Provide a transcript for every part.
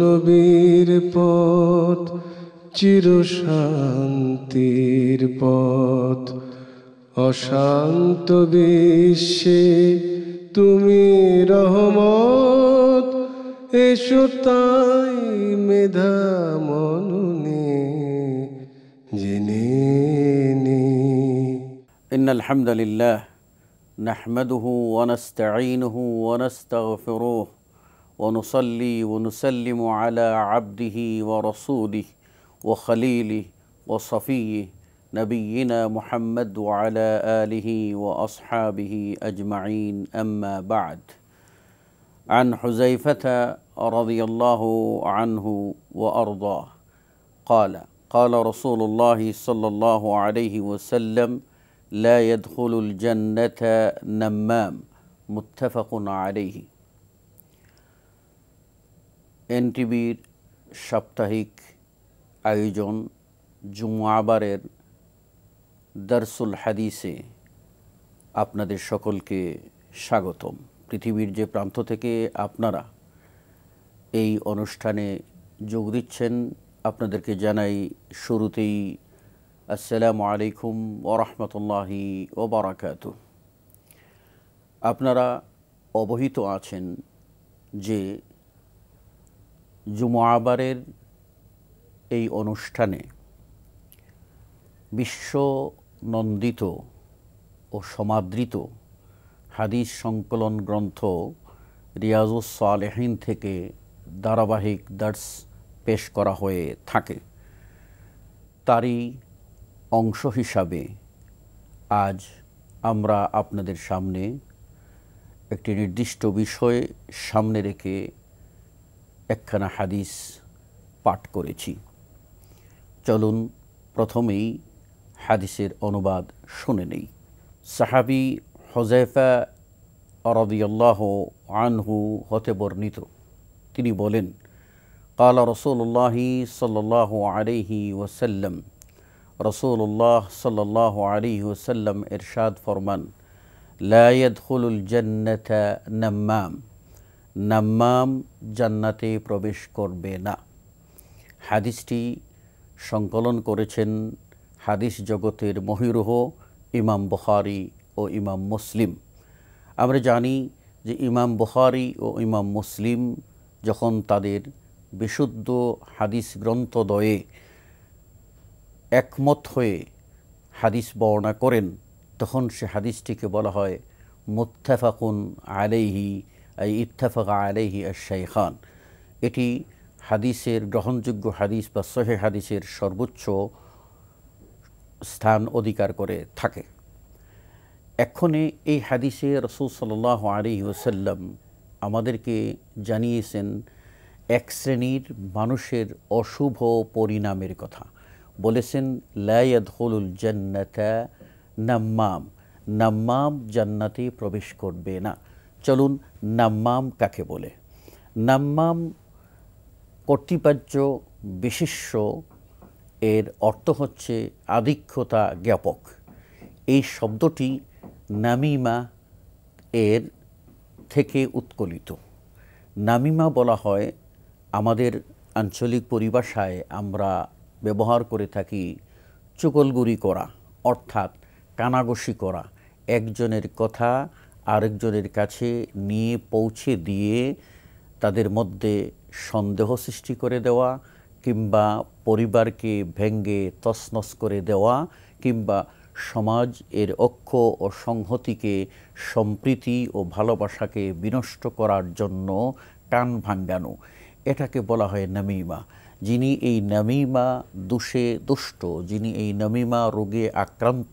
নবীর পথ চিরশান্তির পথ অশান্ত বিশ্বে তুমি রহমত এসো তাই মেধা মননে জেনে إن الحمد لله نحمده ونستعينه ونستغفروه ونصلي ونسلم على عبده ورسوله وخليله وصفيه نبينا محمد وعلى اله واصحابه اجمعين اما بعد عن حذيفه رضي الله عنه وارضاه قال قال رسول الله صلى الله عليه وسلم لا يدخل الجنه نمام متفق عليه এনটিভির সাপ্তাহিক আয়োজন জুমুয়াবারের দারসুল হাদিসে আপনাদের সকলকে স্বাগতম পৃথিবীর যে প্রান্ত থেকে আপনারা এই অনুষ্ঠানে যোগ দিচ্ছেন আপনাদেরকে জানাই শুরুতেই আসসালামু আলাইকুম ও ওবরাকাত আপনারা অবহিত আছেন যে জুমাবারের এই অনুষ্ঠানে বিশ্ব নন্দিত ও সমাদৃত হাদিস সংকলন গ্রন্থ রিয়াজুস সালেহীন থেকে ধারাবাহিক দার্স পেশ করা হয়ে থাকে তারই অংশ হিসাবে আজ আমরা আপনাদের সামনে একটি নির্দিষ্ট বিষয় সামনে রেখে একখানা হাদিস পাঠ করেছি চলুন প্রথমেই হাদিসের অনুবাদ শুনে নেই সাহাবি হজাইফা অরদিয়াল্লাহ আনহু হতে বর্ণিত তিনি বলেন কালা রসোল্লাহি সাল্লাহ আলিহি ওসাল্লাম রসোল্লাহ সাল্লাহ আলিহি ওসাল্লাম এরশাদ ফরমান লায়দ হুলুল জন্নথ নাম্মাম নাম্মাম জান্নাতে প্রবেশ করবে না হাদিসটি সংকলন করেছেন হাদিস জগতের মহিরুহ ইমাম বহারি ও ইমাম মুসলিম আমরা জানি যে ইমাম বহারি ও ইমাম মুসলিম যখন তাদের বিশুদ্ধ হাদিস গ্রন্থদয়ে একমত হয়ে হাদিস বর্ণনা করেন তখন সে হাদিসটিকে বলা হয় মুত্তাফাকুন আলেহি ইত্তাফাকা আলাইহি শাইখান এটি হাদিসের গ্রহণযোগ্য হাদিস বা সহে হাদিসের সর্বোচ্চ স্থান অধিকার করে থাকে এক্ষণে এই হাদিসে রসুল সাল আলী ওসাল্লাম আমাদেরকে জানিয়েছেন এক শ্রেণীর মানুষের অশুভ পরিণামের কথা বলেছেন লায়াদুল জান্নাতা নাম্মাম নাম্মাম জান্নাতে প্রবেশ করবে না চলুন নাম্মাম কাকে বলে নাম্মাম কর্তৃপার্য বিশিষ্য এর অর্থ হচ্ছে আধিক্যতা জ্ঞাপক এই শব্দটি নামিমা এর থেকে উৎকলিত নামিমা বলা হয় আমাদের আঞ্চলিক পরিভাষায় আমরা ব্যবহার করে থাকি চুকলগুড়ি করা অর্থাৎ কানাগসি করা একজনের কথা আরেকজনের কাছে নিয়ে পৌঁছে দিয়ে তাদের মধ্যে সন্দেহ সৃষ্টি করে দেওয়া কিংবা পরিবারকে ভেঙ্গে তসনস করে দেওয়া কিংবা সমাজ এর অক্ষ ও সংহতিকে সম্প্রীতি ও ভালোবাসাকে বিনষ্ট করার জন্য টান ভাঙ্গানো এটাকে বলা হয় নামিমা যিনি এই নামিমা দুষে দুষ্ট যিনি এই নামিমা রোগে আক্রান্ত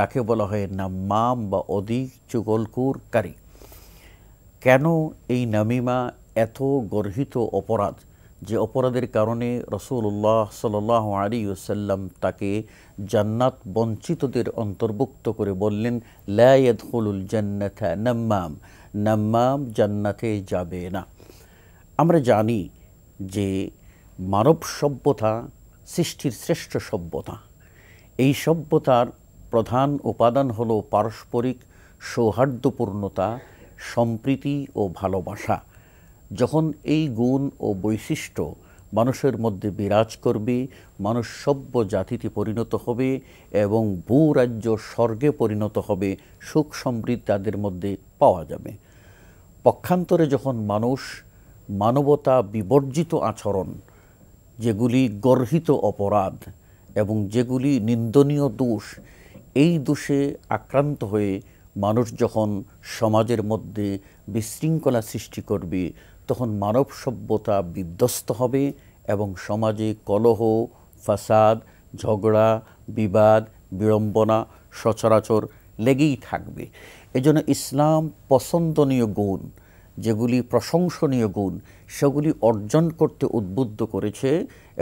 তাকে বলা হয় নাম্মাম বা অধিক চুগলকুরকারী কেন এই নামিমা এত গর্হিত অপরাধ যে অপরাধের কারণে রসুল্লাহ সাল আলী ওসাল্লাম তাকে জান্নাত বঞ্চিতদের অন্তর্ভুক্ত করে বললেন লায়দুল জান্নাথা নাম্মাম নাম্মাম জান্নাতে যাবে না আমরা জানি যে মানব সভ্যতা সৃষ্টির শ্রেষ্ঠ সভ্যতা এই সভ্যতার প্রধান উপাদান হলো পারস্পরিক সৌহার্দ্যপূর্ণতা সম্প্রীতি ও ভালোবাসা যখন এই গুণ ও বৈশিষ্ট্য মানুষের মধ্যে বিরাজ করবে মানুষ সভ্য জাতিতে পরিণত হবে এবং ভূরাজ্য স্বর্গে পরিণত হবে সুখ সমৃদ্ধি তাদের মধ্যে পাওয়া যাবে পক্ষান্তরে যখন মানুষ মানবতা বিবর্জিত আচরণ যেগুলি গর্হিত অপরাধ এবং যেগুলি নিন্দনীয় দোষ এই দোষে আক্রান্ত হয়ে মানুষ যখন সমাজের মধ্যে বিশৃঙ্খলা সৃষ্টি করবে তখন মানব সভ্যতা বিধ্বস্ত হবে এবং সমাজে কলহ ফাসাদ ঝগড়া বিবাদ বিড়ম্বনা সচরাচর লেগেই থাকবে এজন্য ইসলাম পছন্দনীয় গুণ যেগুলি প্রশংসনীয় গুণ সেগুলি অর্জন করতে উদ্বুদ্ধ করেছে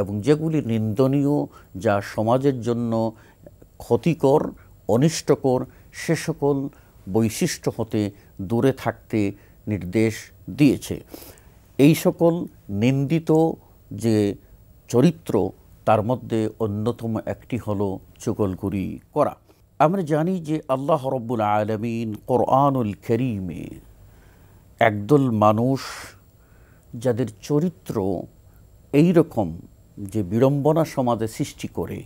এবং যেগুলি নিন্দনীয় যা সমাজের জন্য ক্ষতিকর অনিষ্টকর সে সকল বৈশিষ্ট্য হতে দূরে থাকতে নির্দেশ দিয়েছে এই সকল নিন্দিত যে চরিত্র তার মধ্যে অন্যতম একটি হল চুগলগুরি করা আমরা জানি যে আল্লাহ রব্বুল আলমিন কোরআনুল করিমে একদল মানুষ যাদের চরিত্র এই রকম যে বিড়ম্বনা সমাজে সৃষ্টি করে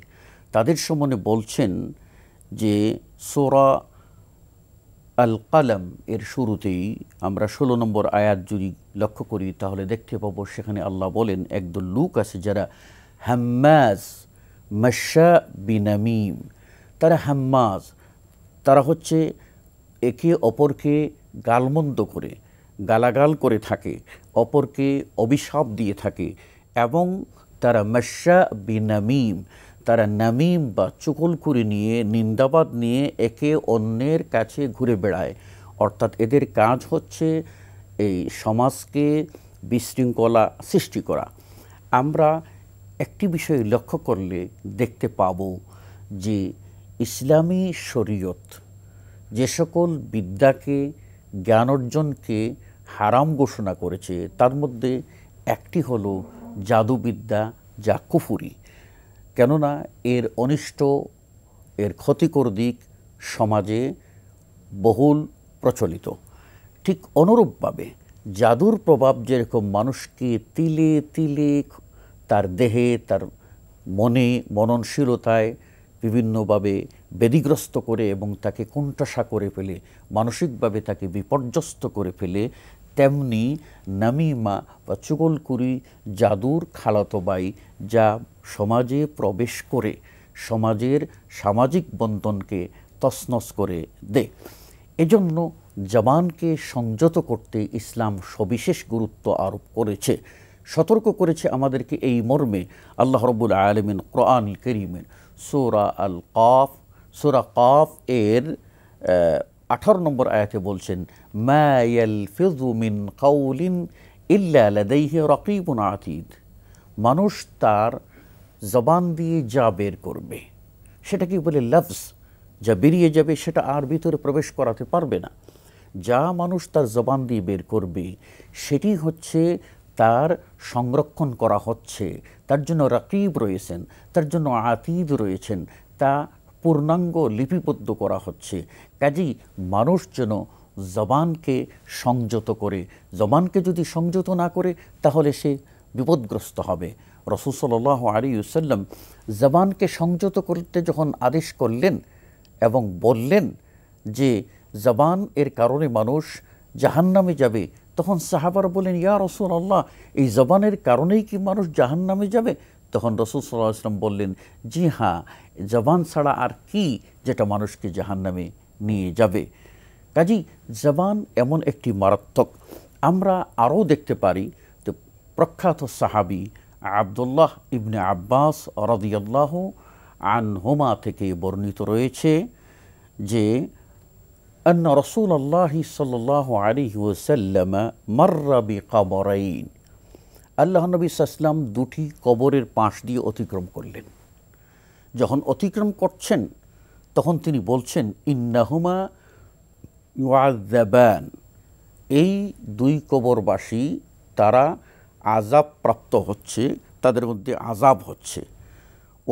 তাদের সম্বন্ধে বলছেন যে সোরা আল কালাম এর শুরুতেই আমরা ষোলো নম্বর আয়াত যদি লক্ষ্য করি তাহলে দেখতে পাব সেখানে আল্লাহ বলেন একদল লুক আছে যারা হাম্মাজ মাসা বিনামিম তারা হাম্মাজ তারা হচ্ছে একে অপরকে গালমন্দ করে গালাগাল করে থাকে অপরকে অভিশাপ দিয়ে থাকে এবং তারা মাসা বিনামিম তারা নামিম বা চুকলকুরি নিয়ে নিন্দাবাদ নিয়ে একে অন্যের কাছে ঘুরে বেড়ায় অর্থাৎ এদের কাজ হচ্ছে এই সমাজকে বিশৃঙ্খলা সৃষ্টি করা আমরা একটি বিষয় লক্ষ্য করলে দেখতে পাব যে ইসলামী শরীয়ত যে সকল বিদ্যাকে জ্ঞান অর্জনকে হারাম ঘোষণা করেছে তার মধ্যে একটি হলো জাদুবিদ্যা যা কুফুরি কেননা এর অনিষ্ট এর ক্ষতিকর দিক সমাজে বহুল প্রচলিত ঠিক অনুরূপভাবে জাদুর প্রভাব যেরকম মানুষকে তিলে তিলে তার দেহে তার মনে মননশীলতায় বিভিন্নভাবে বেদিগ্রস্ত করে এবং তাকে কুণ্ঠাসা করে ফেলে মানসিকভাবে তাকে বিপর্যস্ত করে ফেলে তেমনি নামিমা বা চুগলকুরি জাদুর খালাতবাই যা সমাজে প্রবেশ করে সমাজের সামাজিক বন্ধনকে তসনস করে দে এজন্য জবানকে সংযত করতে ইসলাম সবিশেষ গুরুত্ব আরোপ করেছে সতর্ক করেছে আমাদেরকে এই মর্মে আল্লাহ রবুল আলমিন কোরআন করিমেন সোরা আল কফ সোরা কফ এর আঠারো নম্বর আয়াতে বলছেন ম্যাল ফিজুমিন কাউলিন ইল্লা রকিবুন আতিদ মানুষ তার জবান দিয়ে যা বের করবে সেটা কি বলে লাভস যা বেরিয়ে যাবে সেটা আর ভিতরে প্রবেশ করাতে পারবে না যা মানুষ তার জবান দিয়ে বের করবে সেটি হচ্ছে তার সংরক্ষণ করা হচ্ছে তার জন্য রাকিব রয়েছেন তার জন্য আতিদ রয়েছেন তা পূর্ণাঙ্গ লিপিবদ্ধ করা হচ্ছে কাজেই মানুষ যেন জবানকে সংযত করে জবানকে যদি সংযত না করে তাহলে সে বিপদগ্রস্ত হবে রসুল সাল্লাহ আলী ইউসাল্লাম জবানকে সংযত করতে যখন আদেশ করলেন এবং বললেন যে জবান এর কারণে মানুষ জাহান্নামে যাবে তখন সাহাবার বলেন ইয়া রসুল আল্লাহ এই জবানের কারণেই কি মানুষ জাহান্নামে যাবে তখন রসুল সাল্লাহ আসলাম বললেন জি হ্যাঁ জবান ছাড়া আর কি যেটা মানুষকে জাহান্নামে নিয়ে যাবে কাজী জবান এমন একটি মারাত্মক আমরা আরও দেখতে পারি তো প্রখ্যাত সাহাবি আবদুল্লাহ ইবনে আব্বাস রদিয়াল্লাহ আনহুমা থেকে বর্ণিত রয়েছে যে أن রসুল আল্লাহ صلى الله عليه وسلم مر আল্লাহ নবী সাল্লাম দুটি কবরের পাশ দিয়ে অতিক্রম করলেন যখন অতিক্রম করছেন তখন তিনি বলছেন ইন্নাহুমা ইয়াদ্দাবান এই দুই কবরবাসী তারা আজাব প্রাপ্ত হচ্ছে তাদের মধ্যে আজাব হচ্ছে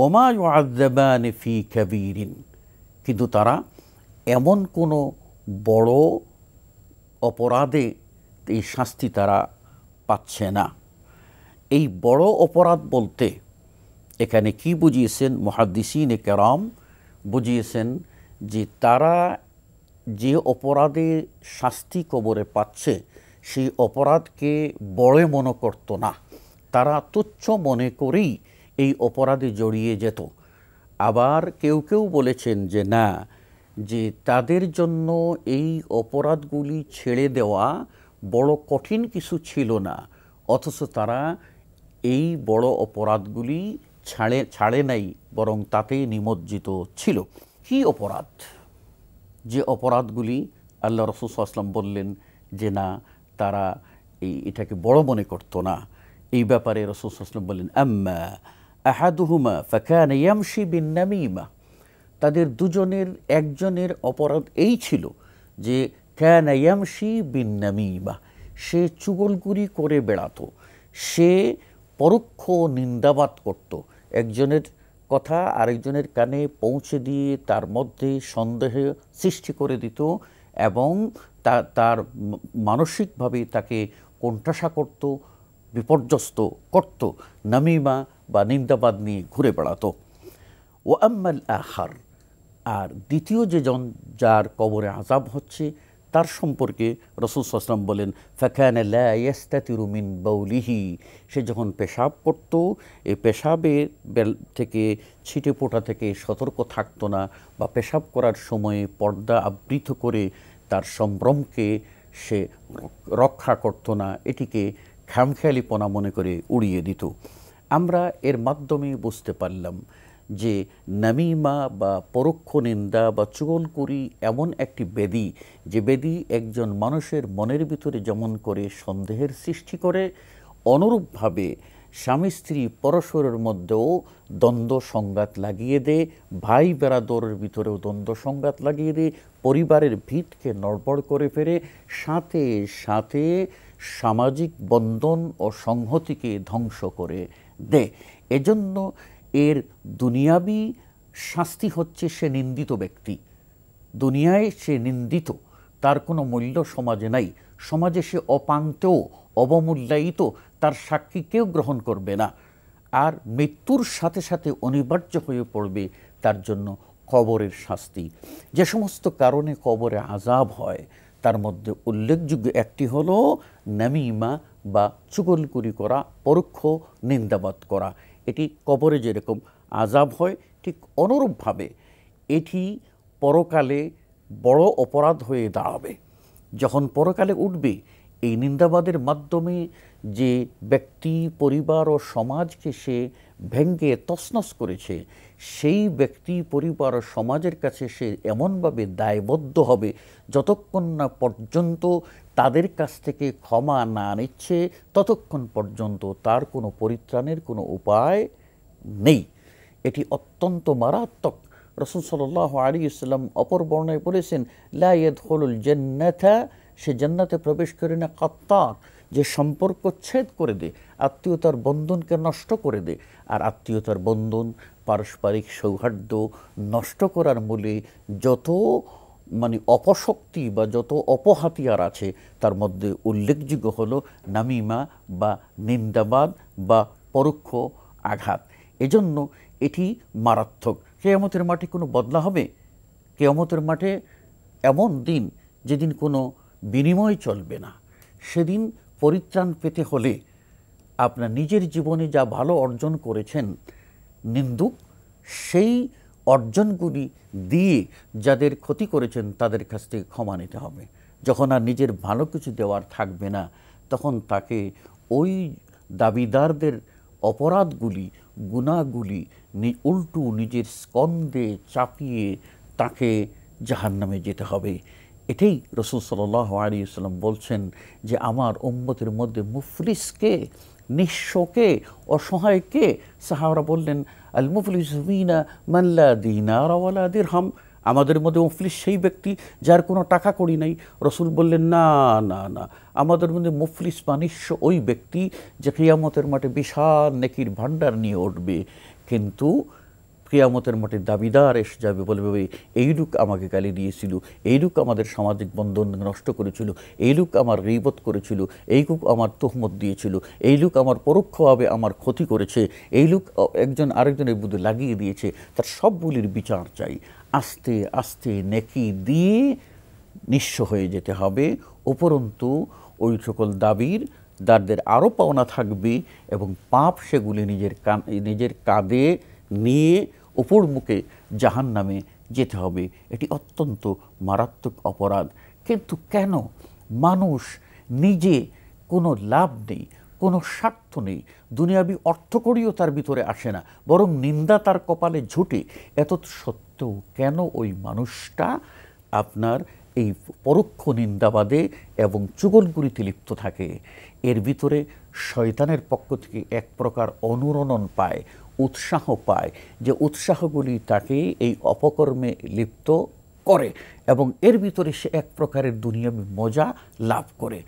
ওমা আজাবানে ফি কাবিরিন কিন্তু তারা এমন কোনো বড় অপরাধে এই শাস্তি তারা পাচ্ছে না এই বড় অপরাধ বলতে এখানে কি বুঝিয়েছেন মহাদ্দিসিন কেরাম বুঝিয়েছেন যে তারা যে অপরাধে শাস্তি কবরে পাচ্ছে সেই অপরাধকে বড় মনে করত না তারা তুচ্ছ মনে করেই এই অপরাধে জড়িয়ে যেত আবার কেউ কেউ বলেছেন যে না যে তাদের জন্য এই অপরাধগুলি ছেড়ে দেওয়া বড় কঠিন কিছু ছিল না অথচ তারা এই বড় অপরাধগুলি ছাড়ে ছাড়ে নাই বরং তাতেই নিমজ্জিত ছিল কি অপরাধ যে অপরাধগুলি আল্লাহ রসুল আসলাম বললেন যে না তারা এই এটাকে বড় মনে করত না এই ব্যাপারে রসুল সাসলাম বললেন আম্মা আহাদুহুমা ফাকান ইয়ামশি বিন নামিমা তাদের দুজনের একজনের অপরাধ এই ছিল যে ক্যান ইয়ামশি বিন নামিমা সে চুগলগুরি করে বেড়াতো সে পরোক্ষ নিন্দাবাদ করত একজনের কথা আরেকজনের কানে পৌঁছে দিয়ে তার মধ্যে সন্দেহ সৃষ্টি করে দিত এবং তা তার মানসিকভাবে তাকে কণ্ঠাসা করত বিপর্যস্ত করত নামিমা বা নিন্দাবাদ নিয়ে ঘুরে বেড়াতো ও আম্মাল আহার আর দ্বিতীয় যে জন যার কবরে আজাব হচ্ছে তার সম্পর্কে রসুল সাসলাম বলেন ফ্যাকানে লাস্তাতিরুমিন বৌলিহি সে যখন পেশাব করত এই পেশাবের বেল থেকে ছিটে পোটা থেকে সতর্ক থাকতো না বা পেশাব করার সময়ে পর্দা আবৃত করে তার সম্ভ্রমকে সে রক্ষা করত না এটিকে খামখেয়ালিপনা মনে করে উড়িয়ে দিত আমরা এর মাধ্যমে বুঝতে পারলাম যে নামিমা বা পরোক্ষ নিন্দা বা চুগলকুরি এমন একটি বেদি যে বেদি একজন মানুষের মনের ভিতরে যেমন করে সন্দেহের সৃষ্টি করে অনুরূপভাবে স্বামী স্ত্রী পরস্পরের মধ্যেও দ্বন্দ্ব সংঘাত লাগিয়ে দেয় ভাই বেড়াদরের ভিতরেও দ্বন্দ্ব সংঘাত লাগিয়ে দেয় পরিবারের ভিতকে নড়বড় করে ফেরে সাথে সাথে সামাজিক বন্ধন ও সংহতিকে ধ্বংস করে দেয় এজন্য এর দুনিয়াবি শাস্তি হচ্ছে সে নিন্দিত ব্যক্তি দুনিয়ায় সে নিন্দিত তার কোনো মূল্য সমাজে নাই সমাজে সে অপান্তেও অবমূল্যায়িত তার সাক্ষী কেউ গ্রহণ করবে না আর মৃত্যুর সাথে সাথে অনিবার্য হয়ে পড়বে তার জন্য কবরের শাস্তি যে সমস্ত কারণে কবরে আজাব হয় তার মধ্যে উল্লেখযোগ্য একটি হল নামিমা বা চুগলকুরি করা পরোক্ষ নিন্দাবাদ করা এটি কবরে যেরকম আজাব হয় ঠিক অনুরূপভাবে এটি পরকালে বড় অপরাধ হয়ে দাঁড়াবে যখন পরকালে উঠবে এই নিন্দাবাদের মাধ্যমে যে ব্যক্তি পরিবার ও সমাজকে সে ভেঙ্গে তসনস করেছে সেই ব্যক্তি পরিবার ও সমাজের কাছে সে এমনভাবে দায়বদ্ধ হবে যতক্ষণ না পর্যন্ত তাদের কাছ থেকে ক্ষমা না নিচ্ছে ততক্ষণ পর্যন্ত তার কোনো পরিত্রাণের কোনো উপায় নেই এটি অত্যন্ত মারাত্মক রসুল সাল আলী ইসলাম অপর বর্ণায় বলেছেন লাইয়দ হলুল জেন্নাথা সে জান্নাতে প্রবেশ করে না কত্তার যে সম্পর্ক ছেদ করে দে আত্মীয়তার বন্ধনকে নষ্ট করে দে আর আত্মীয়তার বন্ধন পারস্পরিক সৌহার্দ্য নষ্ট করার মূলে যত মানে অপশক্তি বা যত অপহাতিয়ার আছে তার মধ্যে উল্লেখযোগ্য হলো নামিমা বা নিন্দাবাদ বা পরোক্ষ আঘাত এজন্য এটি মারাত্মক কেয়ামতের মাঠে কোনো বদলা হবে কেয়ামতের মাঠে এমন দিন যেদিন কোনো বিনিময় চলবে না সেদিন পরিত্রাণ পেতে হলে আপনার নিজের জীবনে যা ভালো অর্জন করেছেন নিন্দুক সেই অর্জনগুলি দিয়ে যাদের ক্ষতি করেছেন তাদের কাছ থেকে ক্ষমা নিতে হবে যখন আর নিজের ভালো কিছু দেওয়ার থাকবে না তখন তাকে ওই দাবিদারদের অপরাধগুলি গুণাগুলি উল্টু নিজের স্কন্দে চাপিয়ে তাকে জাহান্নামে যেতে হবে এটাই রসুল সাল্লাহ আলিয়াল্লাম বলছেন যে আমার উম্মতের মধ্যে মুফলিসকে নিঃস্বকে অসহায়কে সাহারা বললেন আল মুফলিসমিনা মাল্লা দিনারওয়ালা দিরহাম আমাদের মধ্যে মুফলিস সেই ব্যক্তি যার কোনো টাকা করি নাই রসুল বললেন না না না আমাদের মধ্যে মুফলিস মানিস্য ওই ব্যক্তি যে কেয়ামতের মাঠে বিশাল নেকির ভাণ্ডার নিয়ে উঠবে কিন্তু কেয়ামতের মাঠে দাবিদার এসে যাবে বলবে ওই এইরূপ আমাকে গালি দিয়েছিল এইরূপ আমাদের সামাজিক বন্ধন নষ্ট করেছিল এইরূপ আমার রিবত করেছিল এইরূপ আমার তোহমত দিয়েছিল লুক আমার পরোক্ষভাবে আমার ক্ষতি করেছে এইরূপ একজন আরেকজনের বুধ লাগিয়ে দিয়েছে তার সবগুলির বিচার চাই আস্তে আস্তে নেকি দিয়ে নিঃস্ব হয়ে যেতে হবে উপরন্তু ওই সকল দাবির দারদের আরও পাওনা থাকবে এবং পাপ সেগুলি নিজের নিজের কাঁধে নিয়ে ওপর মুখে জাহান নামে যেতে হবে এটি অত্যন্ত মারাত্মক অপরাধ কিন্তু কেন মানুষ নিজে কোনো লাভ নেই কোনো স্বার্থ নেই দুনিয়াবি অর্থকরীও তার ভিতরে আসে না বরং নিন্দা তার কপালে ঝুটে এত সত্ত্বেও কেন ওই মানুষটা আপনার এই পরোক্ষ নিন্দাবাদে এবং চুগলগুলিতে লিপ্ত থাকে এর ভিতরে শয়তানের পক্ষ থেকে এক প্রকার অনুরণন পায় উৎসাহ পায় যে উৎসাহগুলি তাকে এই অপকর্মে লিপ্ত করে এবং এর ভিতরে সে এক প্রকারের দুনিয়াবি মজা লাভ করে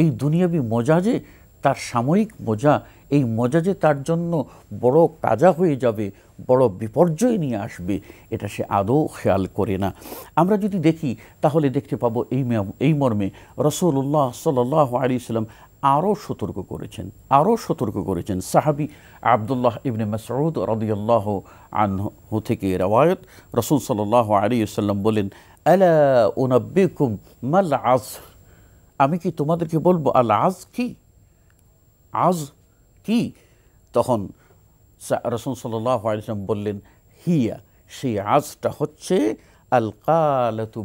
এই দুনিয়াবি মজা যে তার সাময়িক মজা এই মজা যে তার জন্য বড় কাজা হয়ে যাবে বড় বিপর্যয় নিয়ে আসবে এটা সে আদৌ খেয়াল করে না আমরা যদি দেখি তাহলে দেখতে পাবো এই এই মর্মে রসুল্লাহ সাল আলী সাল্লাম আরও সতর্ক করেছেন আরও সতর্ক করেছেন সাহাবি আবদুল্লাহ ইবনে মাসউদ রদিয়াল্লাহ আনহু থেকে রওয়ায়ত রসুল সাল্লাহ আলিয়াল্লাম বলেন আলা ওনাব্বিকুম মাল আজ আমি কি তোমাদেরকে বলবো আল আজ কি আজ কি তখন রসুল সাল্লাহ আলিয়াল্লাম বললেন হিয়া সেই আজটা হচ্ছে আল কালাতু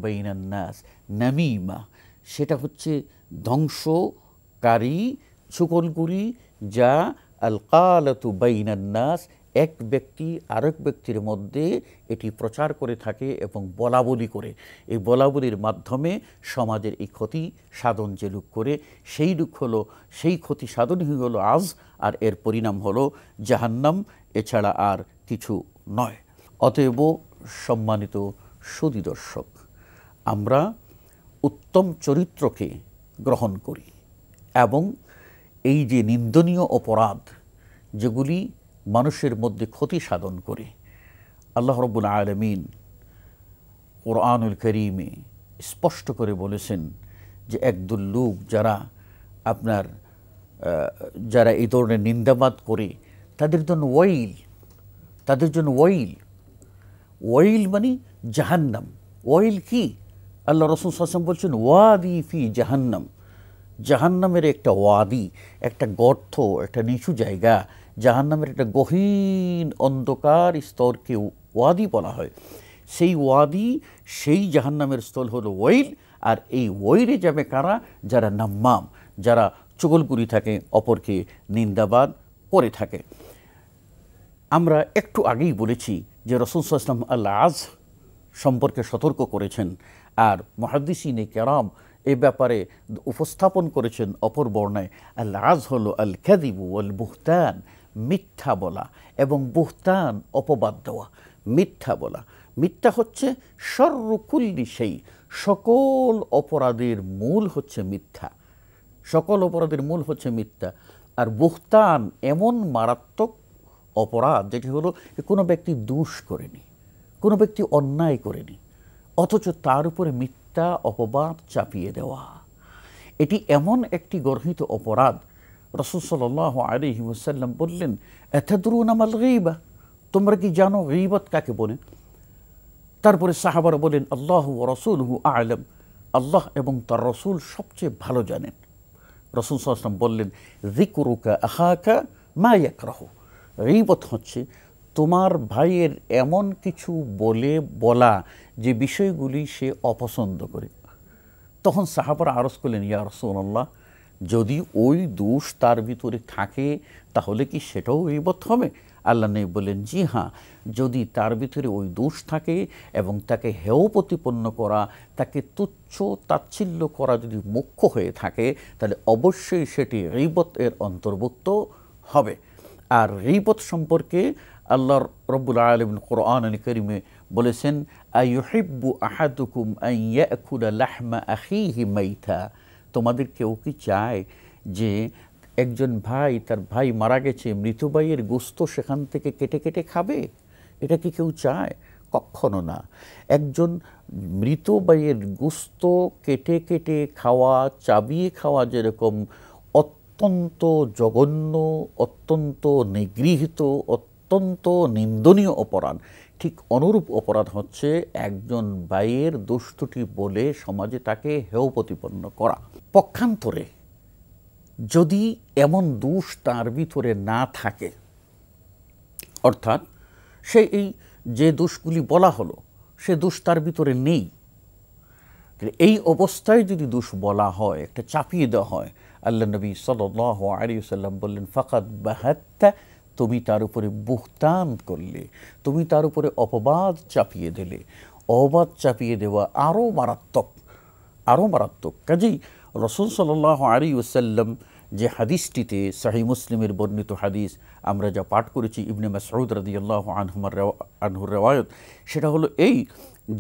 নামিমা সেটা হচ্ছে ধ্বংস কারি করি যা আল কালতু বাইনান্নাস এক ব্যক্তি আরেক ব্যক্তির মধ্যে এটি প্রচার করে থাকে এবং বলাবলি করে এই বলাবলির মাধ্যমে সমাজের এই ক্ষতি সাধন যে লুক করে সেই লুক হলো সেই ক্ষতি সাধনই হলো আজ আর এর পরিণাম হলো জাহান্নাম এছাড়া আর কিছু নয় অতএব সম্মানিত সুদী দর্শক আমরা উত্তম চরিত্রকে গ্রহণ করি এবং এই যে নিন্দনীয় অপরাধ যেগুলি মানুষের মধ্যে ক্ষতি সাধন করে আল্লাহ রব্বুল আলমিন কোরআনুল করিমে স্পষ্ট করে বলেছেন যে একদুল লোক যারা আপনার যারা এই ধরনের নিন্দাবাদ করে তাদের জন্য ওয়াইল তাদের জন্য ওয়াইল ওয়াইল মানে জাহান্নাম ওয়াইল কি আল্লাহ রসুল সাসম বলছেন ওয়াদি ফি জাহান্নাম জাহান্নামের একটা ওয়াদি একটা গর্ত একটা নিচু জায়গা জাহান্নামের একটা গহীন অন্ধকার স্তরকে ওয়াদি বলা হয় সেই ওয়াদি সেই জাহান্নামের স্থল হলো ওয়েল আর এই ওয়েলে যাবে কারা যারা নাম্মাম যারা চুগলগুরি থাকে অপরকে নিন্দাবাদ করে থাকে আমরা একটু আগেই বলেছি যে রসুল ইসলাম আল্লাহ আজ সম্পর্কে সতর্ক করেছেন আর মহাদিসিনে কেরাম এ ব্যাপারে উপস্থাপন করেছেন অপর বর্ণায় আল আজ হল আল খ্যাদিবু আল বুহতান মিথ্যা বলা এবং বুহতান অপবাদ দেওয়া মিথ্যা বলা মিথ্যা হচ্ছে সর্বকুল্লি সেই সকল অপরাধের মূল হচ্ছে মিথ্যা সকল অপরাধের মূল হচ্ছে মিথ্যা আর বুহতান এমন মারাত্মক অপরাধ যেটি হলো কোনো ব্যক্তি দোষ করেনি কোনো ব্যক্তি অন্যায় করেনি অথচ তার উপরে মিথ্যা একটা অপবাদ চাপিয়ে দেওয়া এটি এমন একটি গর্হিত অপরাধ রসুল সাল আলহি বললেন এথেদরুন আমাল গিবা তোমরা কি জানো গিবত কাকে বলে তারপরে সাহাবার বলেন আল্লাহ রসুল হু আলম আল্লাহ এবং তার রসুল সবচেয়ে ভালো জানেন রসুল সাল্লাম বললেন রিকুরুকা আহাকা মায়াক রহ গিবত হচ্ছে তোমার ভাইয়ের এমন কিছু বলে বলা যে বিষয়গুলি সে অপছন্দ করে তখন সাহাবারা আরস করলেন ইয়া রসুল্লাহ যদি ওই দোষ তার ভিতরে থাকে তাহলে কি সেটাও এইবত হবে আল্লাহ নেই বলেন জি হ্যাঁ যদি তার ভিতরে ওই দোষ থাকে এবং তাকে হেয় প্রতিপন্ন করা তাকে তুচ্ছ তাচ্ছিল্য করা যদি মুখ্য হয়ে থাকে তাহলে অবশ্যই সেটি রিবত এর অন্তর্ভুক্ত হবে আর রিবত সম্পর্কে আল্লাহর রব্বুল আলম কোরআন করিমে বলেছেন আইহিব্বু আহাদুকুম আইয়াকুলা লাহমা হি মাইথা তোমাদের কেউ কি চায় যে একজন ভাই তার ভাই মারা গেছে মৃত ভাইয়ের গোস্ত সেখান থেকে কেটে কেটে খাবে এটা কি কেউ চায় কখনো না একজন মৃত ভাইয়ের গোস্ত কেটে কেটে খাওয়া চাবিয়ে খাওয়া যেরকম অত্যন্ত জঘন্য অত্যন্ত নিগৃহীত অত্যন্ত নিন্দনীয় অপরাধ ঠিক অনুরূপ অপরাধ হচ্ছে একজন ভাইয়ের দুষ্টুটি বলে সমাজে তাকে হেয় প্রতিপন্ন করা পক্ষান্তরে যদি এমন দোষ তার ভিতরে না থাকে অর্থাৎ সে এই যে দোষগুলি বলা হলো সে দোষ তার ভিতরে নেই এই অবস্থায় যদি দোষ বলা হয় একটা চাপিয়ে দেওয়া হয় আল্লাহ নবী সাল আলী সাল্লাম বললেন ফাকাত বাহাত্তা তুমি তার উপরে বুহতান করলে তুমি তার উপরে অপবাদ চাপিয়ে দিলে অবাদ চাপিয়ে দেওয়া আরও মারাত্মক আরও মারাত্মক কাজেই রসুল সাল্লাহ আলী ওসাল্লাম যে হাদিসটিতে শাহী মুসলিমের বর্ণিত হাদিস আমরা যা পাঠ করেছি ইবনে মাসউদ রাদি আল্লাহ আনহুমার আনহুর রেওয়ায়ত সেটা হলো এই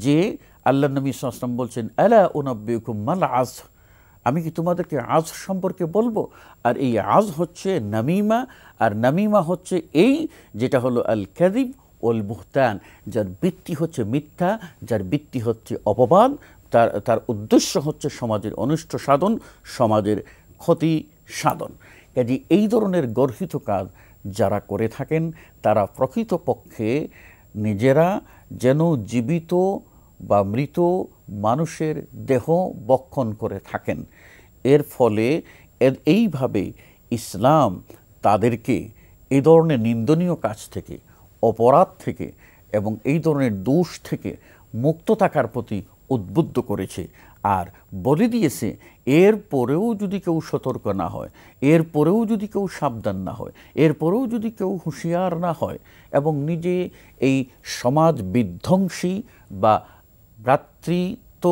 যে আল্লাহ নবী সাসলাম বলছেন আলা ওনাব্বিকুম মাল আজ আমি কি তোমাদেরকে আজ সম্পর্কে বলবো আর এই আজ হচ্ছে নামিমা আর নামিমা হচ্ছে এই যেটা হলো আল কাদিব ওল বুহতান যার বৃত্তি হচ্ছে মিথ্যা যার বৃত্তি হচ্ছে অপবাদ তার তার উদ্দেশ্য হচ্ছে সমাজের অনিষ্ট সাধন সমাজের ক্ষতি সাধন কাজে এই ধরনের গর্হিত কাজ যারা করে থাকেন তারা প্রকৃতপক্ষে নিজেরা যেন জীবিত বা মৃত মানুষের দেহ বক্ষণ করে থাকেন এর ফলে এইভাবে ইসলাম তাদেরকে এই ধরনের নিন্দনীয় কাজ থেকে অপরাধ থেকে এবং এই ধরনের দোষ থেকে মুক্ত থাকার প্রতি উদ্বুদ্ধ করেছে আর বলে দিয়েছে এর পরেও যদি কেউ সতর্ক না হয় এর পরেও যদি কেউ সাবধান না হয় এর পরেও যদি কেউ হুঁশিয়ার না হয় এবং নিজে এই সমাজ বিধ্বংসী বা ভ্রাতৃত্ব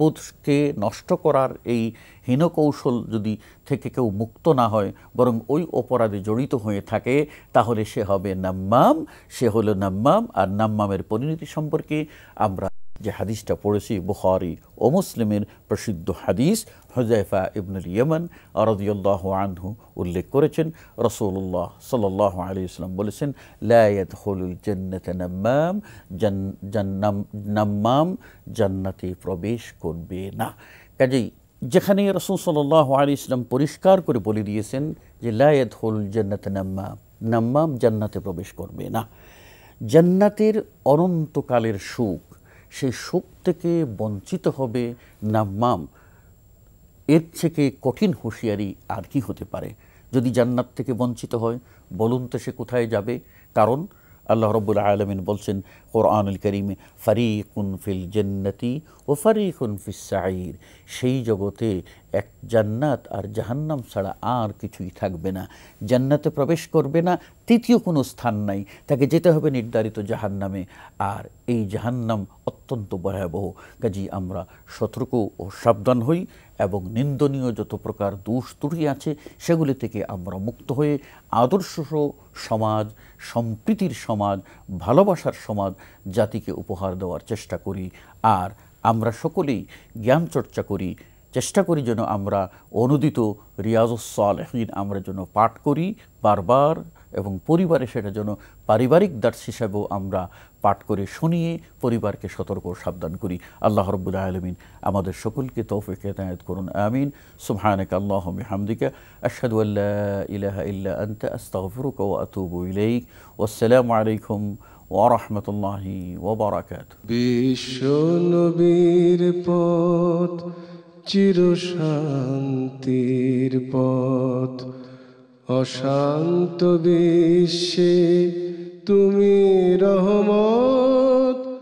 বোধকে নষ্ট করার এই হীনকৌশল যদি থেকে কেউ মুক্ত না হয় বরং ওই অপরাধে জড়িত হয়ে থাকে তাহলে সে হবে নাম্মাম সে হলো নাম্মাম আর নাম্মামের পরিণতি সম্পর্কে আমরা যে হাদিসটা পড়েছি বুখারি ও মুসলিমের প্রসিদ্ধ হাদিস হজাইফা ইবনুল ইয়মন আরদিয়াল্লাহ আনহু উল্লেখ করেছেন রসুল্লাহ সাল আলী ইসলাম বলেছেন লায়ত হলুল জন্নত নাম্মাম নাম্মাম জান্নাতে প্রবেশ করবে না কাজেই যেখানে রসুল সাল্লাহ আলী ইসলাম পরিষ্কার করে বলে দিয়েছেন যে লায়ত হলুল জন্নত নাম্মাম নাম্মাম জান্নাতে প্রবেশ করবে না জান্নাতের অনন্তকালের সুখ সেই শোক থেকে বঞ্চিত হবে নাম্মাম এর থেকে কঠিন হুঁশিয়ারি আর কি হতে পারে যদি জান্নাত থেকে বঞ্চিত হয় বলুন তো সে কোথায় যাবে কারণ আল্লাহ রব্বুল আলমিন বলছেন কোরআনুল করিমে ফারিকুন ফিল জন্নতি ও ফারিকুন ফিস সাঈর সেই জগতে এক জান্নাত আর জাহান্নাম ছাড়া আর কিছুই থাকবে না জান্নাতে প্রবেশ করবে না তৃতীয় কোনো স্থান নাই তাকে যেতে হবে নির্ধারিত জাহান্নামে আর এই জাহান্নাম অত্যন্ত ভয়াবহ কাজী আমরা সতর্ক ও সাবধান হই এবং নিন্দনীয় যত প্রকার দোষ ত্রুটি আছে সেগুলি থেকে আমরা মুক্ত হয়ে আদর্শ সমাজ সম্প্রীতির সমাজ ভালোবাসার সমাজ জাতিকে উপহার দেওয়ার চেষ্টা করি আর আমরা সকলেই জ্ঞান চর্চা করি চেষ্টা করি যেন আমরা অনুদিত রিয়াজ সালহীন আমরা যেন পাঠ করি বারবার এবং পরিবারে সেটা যেন পারিবারিক দার্স হিসাবেও আমরা পাঠ করে শুনিয়ে পরিবারকে সতর্ক সাবধান করি আল্লাহ রব্বুল আলমিন আমাদের সকলকে তৌফিক এনায়ত করুন আমিন সুবহানাক আল্লাহ হামদিকা আশহাদু আল্লা ইলাহা ইল্লা আনতা আস্তাগফিরুকা ওয়া আতুবু ইলাইক আলাইকুম ওয়া রাহমাতুল্লাহি ওয়া বারাকাতুহু বিশ্ব নবীর পথ চিরশান্তির পথ অশান্ত বিশ্বে তুমি রহমত